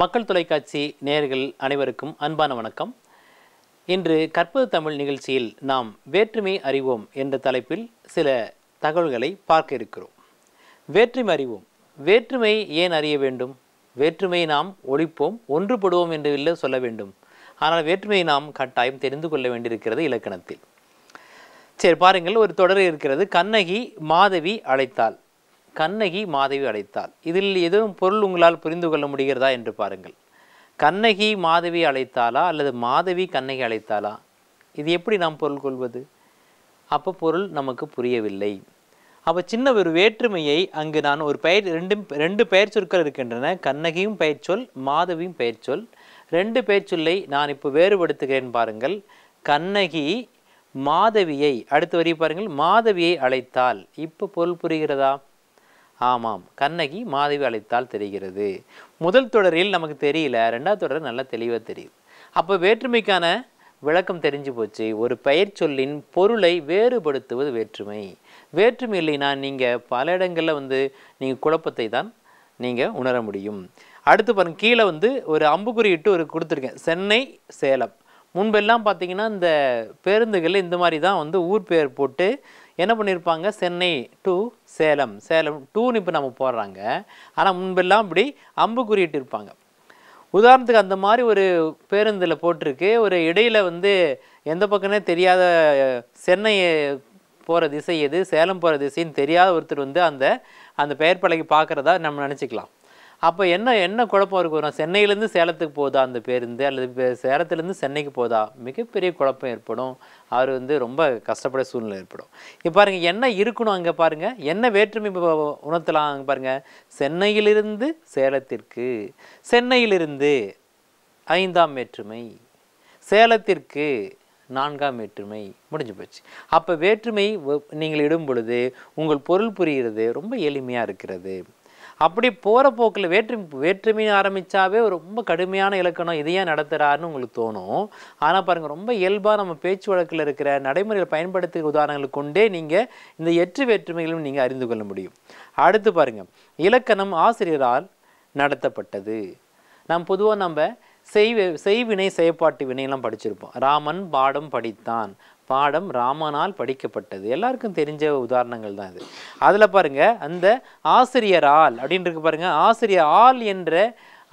மக்கள் தொலைக்காட்சி நேர்கள் அனைவருக்கும் அன்பான வணக்கம் இன்று கற்பது தமிழ் நிகழ்ச்சியில் நாம் வேற்றுமை அறிவோம் என்ற தலைப்பில் சில தகவல்களை பார்க்க இருக்கிறோம் வேற்றுமை அறிவோம் வேற்றுமை ஏன் அறிய வேண்டும் வேற்றுமை நாம் ஒழிப்போம் ஒன்றுபடுவோம் என்று இல்லை சொல்ல வேண்டும் ஆனால் வேற்றுமையை நாம் கட்டாயம் தெரிந்து கொள்ள வேண்டியிருக்கிறது இலக்கணத்தில் சரி பாருங்கள் ஒரு தொடர் இருக்கிறது கண்ணகி மாதவி அழைத்தாள் கண்ணகி மாதவி அழைத்தாள் இதில் எதுவும் பொருள் உங்களால் புரிந்து கொள்ள முடிகிறதா என்று பாருங்கள் கண்ணகி மாதவி அழைத்தாளா அல்லது மாதவி கண்ணகி அழைத்தாளா இது எப்படி நாம் பொருள் கொள்வது அப்போ பொருள் நமக்கு புரியவில்லை அப்போ சின்ன ஒரு வேற்றுமையை அங்கு நான் ஒரு பெயர் ரெண்டு ரெண்டு பெயர் சொற்கள் இருக்கின்றன கண்ணகியும் பெயர் சொல் மாதவியும் பெயர் சொல் ரெண்டு பெயர் சொல்லை நான் இப்போ வேறுபடுத்துகிறேன் பாருங்கள் கண்ணகி மாதவியை அடுத்த வரி பாருங்கள் மாதவியை அழைத்தால் இப்போ பொருள் புரிகிறதா ஆமாம் கண்ணகி மாதவி அழைத்தால் தெரிகிறது முதல் தொடரில் நமக்கு தெரியல ரெண்டாவது தொடர் நல்லா தெளிவாக தெரியுது அப்போ வேற்றுமைக்கான விளக்கம் தெரிஞ்சு போச்சு ஒரு பெயர் சொல்லின் பொருளை வேறுபடுத்துவது வேற்றுமை வேற்றுமை இல்லைன்னா நீங்கள் பல இடங்களில் வந்து நீங்கள் குழப்பத்தை தான் நீங்கள் உணர முடியும் அடுத்து பாருங்க கீழே வந்து ஒரு அம்புக்குறி இட்டு ஒரு கொடுத்துருக்கேன் சென்னை சேலம் முன்பெல்லாம் பார்த்தீங்கன்னா இந்த பேருந்துகளில் இந்த மாதிரி தான் வந்து ஊர் பெயர் போட்டு என்ன பண்ணியிருப்பாங்க சென்னை டு சேலம் சேலம் டூன்னு இப்போ நம்ம போடுறாங்க ஆனால் முன்பெல்லாம் இப்படி அம்பு குறியிட்டு இருப்பாங்க உதாரணத்துக்கு அந்த மாதிரி ஒரு பேருந்தில் போட்டிருக்கு ஒரு இடையில் வந்து எந்த பக்கமே தெரியாத சென்னை போகிற திசை எது சேலம் போகிற திசைன்னு தெரியாத ஒருத்தர் வந்து அந்த அந்த பெயர் பலகை பார்க்குறதா நம்ம நினச்சிக்கலாம் அப்போ என்ன என்ன குழப்பம் இருக்கு வரும் சென்னையிலேருந்து சேலத்துக்கு போதா அந்த பேருந்து அல்லது சேலத்துலேருந்து சென்னைக்கு போதா மிகப்பெரிய குழப்பம் ஏற்படும் அவர் வந்து ரொம்ப கஷ்டப்பட சூழ்நிலை ஏற்படும் இப்போ பாருங்கள் என்ன இருக்கணும் அங்கே பாருங்கள் என்ன வேற்றுமை உணர்த்தலாம் அங்கே பாருங்கள் சென்னையிலிருந்து சேலத்திற்கு சென்னையிலிருந்து ஐந்தாம் வேற்றுமை சேலத்திற்கு நான்காம் வேற்றுமை முடிஞ்சு போச்சு அப்போ வேற்றுமை நீங்கள் இடும் பொழுது உங்கள் பொருள் புரிகிறது ரொம்ப எளிமையாக இருக்கிறது அப்படி போகிற போக்கில் வேற்று வேற்றுமையை ஆரம்பித்தாவே ரொம்ப கடுமையான இலக்கணம் இதையே நடத்துகிறாருன்னு உங்களுக்கு தோணும் ஆனால் பாருங்கள் ரொம்ப இயல்பாக நம்ம பேச்சு வழக்கில் இருக்கிற நடைமுறையில் பயன்படுத்துகிற உதாரணங்களை கொண்டே நீங்கள் இந்த எற்று வேற்றுமைகளும் நீங்கள் அறிந்து கொள்ள முடியும் அடுத்து பாருங்கள் இலக்கணம் ஆசிரியரால் நடத்தப்பட்டது நாம் பொதுவாக நம்ம செய்வினை செயற்பாட்டு வினையெல்லாம் படிச்சிருப்போம் ராமன் பாடம் படித்தான் பாடம் ராமனால் படிக்கப்பட்டது எல்லாருக்கும் தெரிஞ்ச உதாரணங்கள் தான் இது அதில் பாருங்கள் அந்த ஆசிரியர் ஆள் அப்படின்னு இருக்கு பாருங்கள் ஆசிரியர் ஆள் என்ற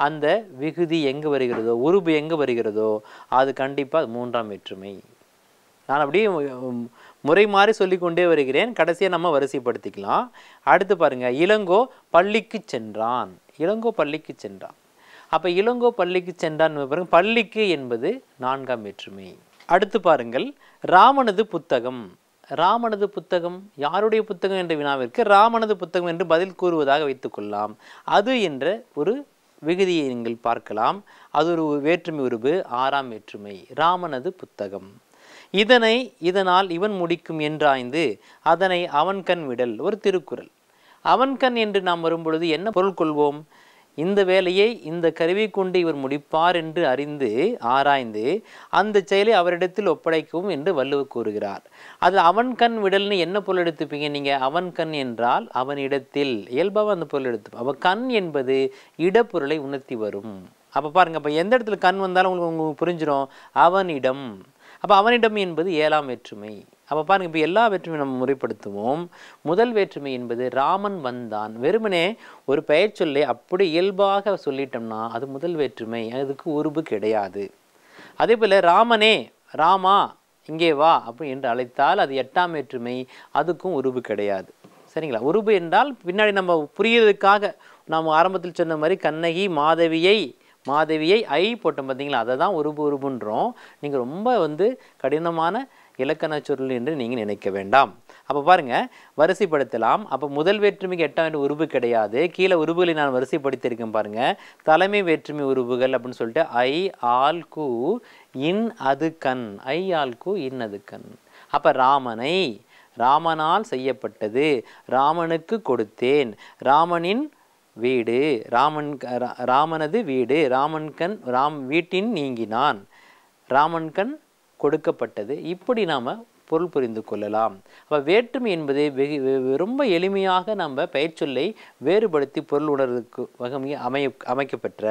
அந்த விகுதி எங்கே வருகிறதோ உருபு எங்கே வருகிறதோ அது கண்டிப்பாக மூன்றாம் வேற்றுமை நான் அப்படியே முறை மாறி சொல்லிக்கொண்டே வருகிறேன் கடைசியாக நம்ம வரிசைப்படுத்திக்கலாம் அடுத்து பாருங்கள் இளங்கோ பள்ளிக்கு சென்றான் இளங்கோ பள்ளிக்கு சென்றான் அப்போ இளங்கோ பள்ளிக்கு சென்றான் பாருங்கள் பள்ளிக்கு என்பது நான்காம் வேற்றுமை அடுத்து பாருங்கள் ராமனது புத்தகம் ராமனது புத்தகம் யாருடைய புத்தகம் என்ற வினாவிற்கு ராமனது புத்தகம் என்று பதில் கூறுவதாக வைத்துக்கொள்ளலாம் அது என்ற ஒரு விகுதியை நீங்கள் பார்க்கலாம் அது ஒரு வேற்றுமை உருவு ஆறாம் வேற்றுமை ராமனது புத்தகம் இதனை இதனால் இவன் முடிக்கும் என்றாய்ந்து அதனை அவன் கண் விடல் ஒரு திருக்குறள் அவன் கண் என்று நாம் வரும்பொழுது என்ன பொருள் கொள்வோம் இந்த வேலையை இந்த கருவி கொண்டு இவர் முடிப்பார் என்று அறிந்து ஆராய்ந்து அந்த செயலை அவரிடத்தில் ஒப்படைக்கவும் என்று வள்ளுவர் கூறுகிறார் அது அவன் கண் விடல்னு என்ன பொருள் எடுத்துப்பீங்க நீங்கள் அவன் கண் என்றால் அவன் இடத்தில் இயல்பாக அந்த பொருள் எடுத்து அவன் கண் என்பது இடப்பொருளை உணர்த்தி வரும் அப்போ பாருங்கள் அப்போ எந்த இடத்துல கண் வந்தாலும் உங்களுக்கு உங்களுக்கு புரிஞ்சிடும் அவனிடம் அப்போ அவனிடம் என்பது ஏழாம் வேற்றுமை அப்போ பாருங்கள் இப்போ எல்லா வேற்றுமையும் நம்ம முறைப்படுத்துவோம் முதல் வேற்றுமை என்பது ராமன் வந்தான் வெறுமனே ஒரு பெயர் சொல்லை அப்படி இயல்பாக சொல்லிட்டோம்னா அது முதல் வேற்றுமை அதுக்கு உருவு கிடையாது அதே போல் ராமனே ராமா இங்கே வா அப்படி என்று அழைத்தால் அது எட்டாம் வேற்றுமை அதுக்கும் உருவு கிடையாது சரிங்களா உருவு என்றால் பின்னாடி நம்ம புரியறதுக்காக நாம் ஆரம்பத்தில் சொன்ன மாதிரி கண்ணகி மாதவியை மாதவியை ஐ போட்டோம் பார்த்தீங்களா அதை தான் உருபு உருபுன்றோம் நீங்கள் ரொம்ப வந்து கடினமான இலக்கண சொல் என்று நீங்கள் நினைக்க வேண்டாம் அப்போ பாருங்கள் வரிசைப்படுத்தலாம் அப்போ முதல் வேற்றுமைக்கு எட்டாம் எட்டு உருவு கிடையாது கீழே உருவுகளை நான் வரிசைப்படுத்தியிருக்கேன் பாருங்கள் தலைமை வேற்றுமை உருவுகள் அப்படின்னு சொல்லிட்டு ஐ ஆல் கு இன் அது கண் ஐ ஆல் கு இன் அது கண் அப்போ ராமனை ராமனால் செய்யப்பட்டது ராமனுக்கு கொடுத்தேன் ராமனின் வீடு ராமன் ராமனது வீடு ராமன்கண் ராம் வீட்டின் நீங்கினான் ராமன்கண் கொடுக்கப்பட்டது இப்படி நாம் பொருள் புரிந்து கொள்ளலாம் அப்போ வேற்றுமை என்பது வெகு ரொம்ப எளிமையாக நம்ம பெயர்ச்சொல்லை வேறுபடுத்தி பொருள் உணர்வுக்கு வகமைய அமைய அமைக்கப்பெற்ற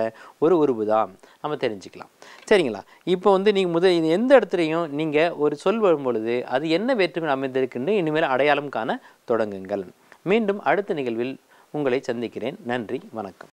ஒரு உருவு தான் நம்ம தெரிஞ்சுக்கலாம் சரிங்களா இப்போ வந்து நீங்கள் முதல் எந்த இடத்துலையும் நீங்கள் ஒரு சொல் வரும் பொழுது அது என்ன வேற்றுமை அமைந்திருக்குன்னு இனிமேல் அடையாளம் காண தொடங்குங்கள் மீண்டும் அடுத்த நிகழ்வில் உங்களை சந்திக்கிறேன் நன்றி வணக்கம்